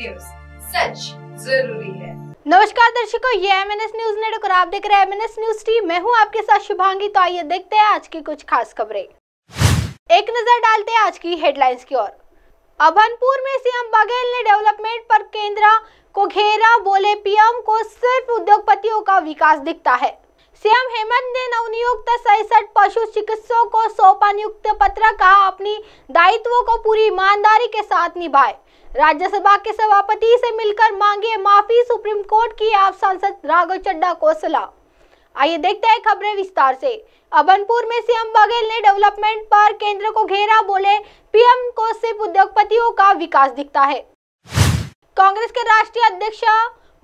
news सच जरूरी है नमस्कार दर्शकों ये M N S news network और आप देख रहे हैं एम न्यूज टीम मैं हूँ आपके साथ शुभांगी तो आइए देखते हैं आज की कुछ खास खबरें एक नजर डालते हैं आज की हेडलाइंस की ओर अभनपुर में सीएम बघेल ने डेवलपमेंट पर केंद्र को घेरा बोले पीएम को सिर्फ उद्योगपतियों का विकास दिखता है सीएम हेमंत ने नवनियुक्त सैसठ पशु चिकित्सकों को सौंपा नियुक्त पत्र कहा अपनी दायित्वों को पूरी ईमानदारी के साथ निभाए राज्यसभा के सभापति से मिलकर मांगे माफी सुप्रीम कोर्ट की आप सांसद राघव चड्डा को सलाह आइए देखते हैं खबरें विस्तार से अबनपुर में सीएम बघेल ने डेवलपमेंट पर केंद्र को घेरा बोले पीएम को सिर्फ उद्योगपतियों का विकास दिखता है कांग्रेस के राष्ट्रीय अध्यक्ष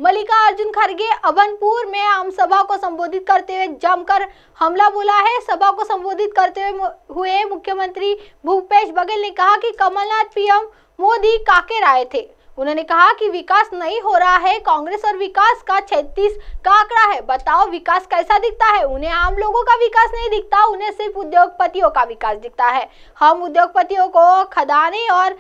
मल्लिकार्जुन खड़गे अवनपुर में आम सभा को संबोधित करते हुए जमकर हमला बोला है सभा को संबोधित करते हुए हुए मुख्यमंत्री भूपेश बघेल ने कहा कि कमलनाथ पीएम मोदी काकेर आए थे उन्होंने कहा कि विकास नहीं हो रहा है कांग्रेस और विकास का छत्तीस का आंकड़ा है बताओ विकास कैसा दिखता है उन्हें आम लोगों का विकास नहीं दिखता उन्हें सिर्फ उद्योगपतियों का विकास दिखता है हम उद्योगपतियों को खदाने और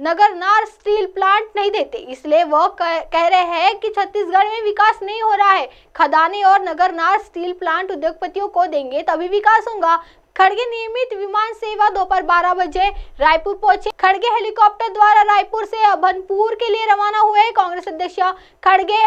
नगरनार स्टील प्लांट नहीं देते इसलिए वह कह रहे हैं कि छत्तीसगढ़ में विकास नहीं हो रहा है खदाने और नगरनार स्टील प्लांट उद्योगपतियों को देंगे तभी विकास होगा खड़गे नियमित विमान सेवा दोपहर बारह बजे रायपुर पहुंचे खड़गे हेलीकॉप्टर द्वारा रायपुर से अभनपुर के लिए रवाना हुए कांग्रेस अध्यक्ष खड़गे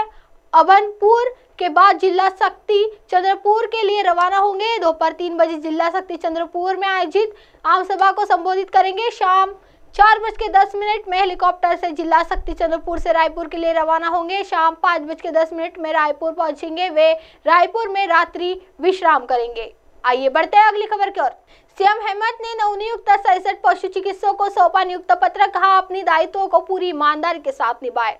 अभनपुर के बाद जिला शक्ति चंद्रपुर के लिए रवाना होंगे दोपहर तीन बजे जिला शक्ति चंद्रपुर में आयोजित आम सभा को संबोधित करेंगे शाम चार बज के दस मिनट में हेलीकॉप्टर से जिला शक्ति चंद्रपुर से रायपुर के लिए रवाना होंगे शाम पाँच बज के दस मिनट में रायपुर पहुंचेंगे वे रायपुर में रात्रि विश्राम करेंगे आइए बढ़ते हैं अगली खबर की ओर सीएम हेमंत ने नवनियुक्त सड़सठ पशु चिकित्सकों को सौंपा नियुक्त पत्र कहा अपनी दायित्वों को पूरी ईमानदारी के साथ निभाए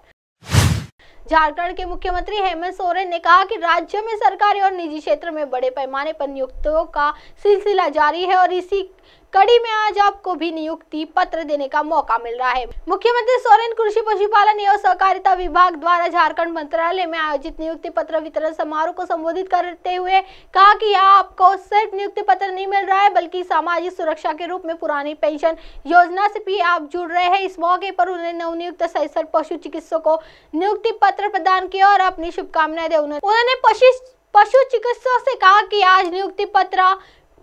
झारखंड के मुख्यमंत्री हेमंत सोरेन ने कहा कि राज्य में सरकारी और निजी क्षेत्र में बड़े पैमाने पर नियुक्तियों का सिलसिला जारी है और इसी कड़ी में आज आपको भी नियुक्ति पत्र देने का मौका मिल रहा है मुख्यमंत्री सोरेन कृषि पशुपालन एवं सहकारिता विभाग द्वारा झारखंड मंत्रालय में आयोजित नियुक्ति पत्र वितरण समारोह को संबोधित करते हुए कहा कि आपको सिर्फ नियुक्ति पत्र नहीं मिल रहा है बल्कि सामाजिक सुरक्षा के रूप में पुरानी पेंशन योजना से भी आप जुड़ रहे हैं इस मौके पर उन्हें नवनियुक्त सहसर पशु चिकित्सकों को नियुक्ति पत्र प्रदान किया और अपनी शुभकामनाएं दी उन्होंने पशु पशु चिकित्सक से कहा कि आज नियुक्ति पत्र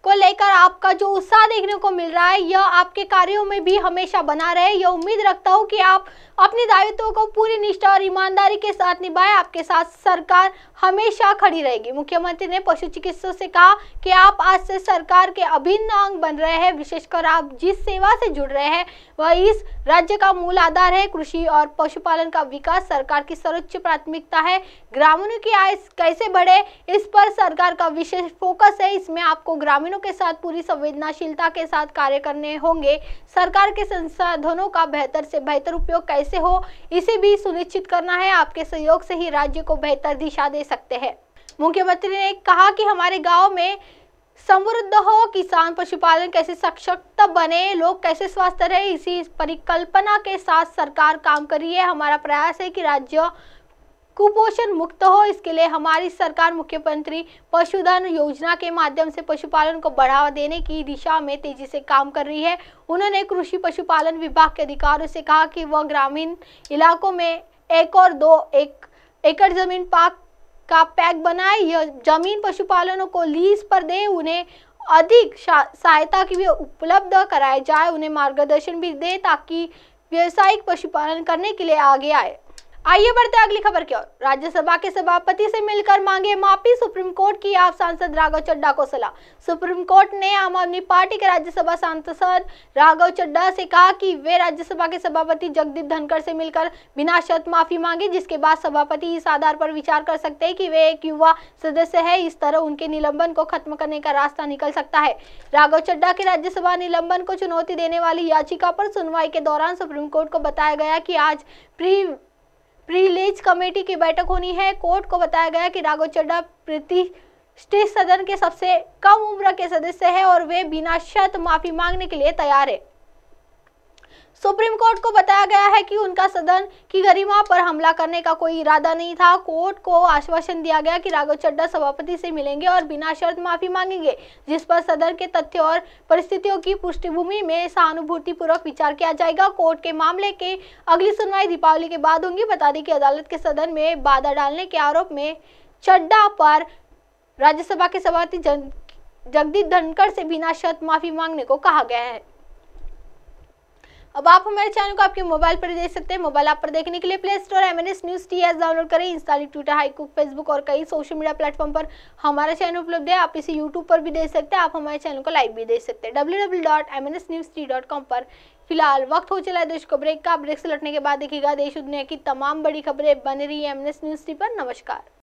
को लेकर आपका जो उत्साह देखने को मिल रहा है यह आपके कार्यों में भी हमेशा बना रहे यह उम्मीद रखता हूँ कि आप अपने दायित्वों को पूरी निष्ठा और ईमानदारी के साथ निभाए आपके साथ सरकार हमेशा खड़ी रहेगी मुख्यमंत्री ने पशु चिकित्सकों से कहा कि आप आज से सरकार के अभिन्न अंग बन रहे हैं विशेषकर आप जिस सेवा से जुड़ रहे हैं वह इस राज्य का मूल आधार है कृषि और पशुपालन का विकास सरकार की सर्वोच्च प्राथमिकता है ग्रामीणों की आय कैसे बढ़े इस पर सरकार का विशेष फोकस है इसमें आपको ग्रामीणों के साथ पूरी संवेदनाशीलता के साथ कार्य करने होंगे सरकार के संसाधनों का बेहतर से बेहतर उपयोग कैसे कैसे हो इसे भी सुनिश्चित करना है आपके सहयोग से ही राज्य को बेहतर दिशा दे सकते हैं मुख्यमंत्री ने कहा कि हमारे गाँव में समृद्ध हो किसान पशुपालन कैसे सशक्त बने लोग कैसे स्वस्थ रहे इसी परिकल्पना के साथ सरकार काम कर रही है हमारा प्रयास है कि राज्य कुपोषण मुक्त हो इसके लिए हमारी सरकार मुख्यमंत्री पशुधन योजना के माध्यम से पशुपालन को बढ़ावा देने की दिशा में तेजी से काम कर रही है उन्होंने कृषि पशुपालन विभाग के अधिकारियों से कहा कि वह ग्रामीण इलाकों में एक और दो एक एकड़ जमीन पाक का पैक बनाए यह जमीन पशुपालनों को लीज पर दे उन्हें अधिक सहायता की भी उपलब्ध कराया जाए उन्हें मार्गदर्शन भी दे ताकि व्यवसायिक पशुपालन करने के लिए आगे आए आइए बढ़ते अगली खबर की ओर राज्यसभा के सभापति से मिलकर मांगे माफी सुप्रीम कोर्ट की आप सांसद राघव चड्डा को सलाह सुप्रीम कोर्ट ने आम आदमी पार्टी के राज्यसभा सांसद राघव चड्डा से कहा कि वे राज्यसभा के सभापति जगदीप धनखड़ से मिलकर बिना शर्त माफी मांगे जिसके बाद सभापति इस आधार पर विचार कर सकते है की वे एक युवा सदस्य है इस तरह उनके निलंबन को खत्म करने का रास्ता निकल सकता है राघव चड्डा के राज्यसभा निलंबन को चुनौती देने वाली याचिका पर सुनवाई के दौरान सुप्रीम कोर्ट को बताया गया की आज प्री प्रीलीज कमेटी की बैठक होनी है कोर्ट को बताया गया कि राघव चड्डा प्रतिष्ठित सदन के सबसे कम उम्र के सदस्य है और वे बिना शर्त माफी मांगने के लिए तैयार है सुप्रीम कोर्ट को बताया गया है कि उनका सदन की गरिमा पर हमला करने का कोई इरादा नहीं था कोर्ट को आश्वासन दिया गया कि राघव चड्डा सभापति से मिलेंगे और बिना शर्त माफी मांगेंगे जिस पर सदन के तथ्यों और परिस्थितियों की पृष्ठभूमि में सहानुभूतिपूर्वक विचार किया जाएगा कोर्ट के मामले के अगली सुनवाई दीपावली के बाद होंगी बता दें कि अदालत के सदन में बाधा डालने के आरोप में चड्डा पर राज्यसभा के सभापति जगदीप धनखड़ से बिना शर्त माफी मांगने को कहा गया है अब आप हमारे चैनल को आपके मोबाइल पर देख सकते हैं मोबाइल ऐप पर देखने के लिए play store M N S news T S download करें इंस्टाग्राम ट्विटर हाईकुक फेसबुक और कई सोशल मीडिया प्लेटफॉर्म पर हमारा चैनल उपलब्ध है आप इसे यूट्यूब पर भी देख सकते हैं आप हमारे चैनल को लाइव भी देख सकते हैं डब्ल्यू पर फिलहाल वक्त हो चला है देश को ब्रेक का ब्रेक से लौटने के बाद देखिएगा देश दुनिया की तमाम बड़ी खबरें बन रही है एम न्यूज़ टी पर नमस्कार